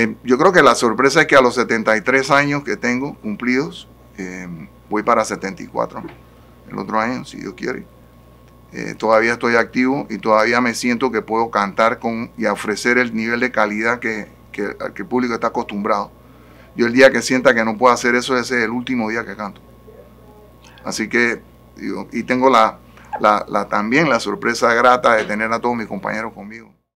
Eh, yo creo que la sorpresa es que a los 73 años que tengo cumplidos, eh, voy para 74 el otro año, si Dios quiere. Eh, todavía estoy activo y todavía me siento que puedo cantar con y ofrecer el nivel de calidad que, que, al que el público está acostumbrado. Yo el día que sienta que no puedo hacer eso, ese es el último día que canto. Así que, y tengo la, la, también la sorpresa grata de tener a todos mis compañeros conmigo.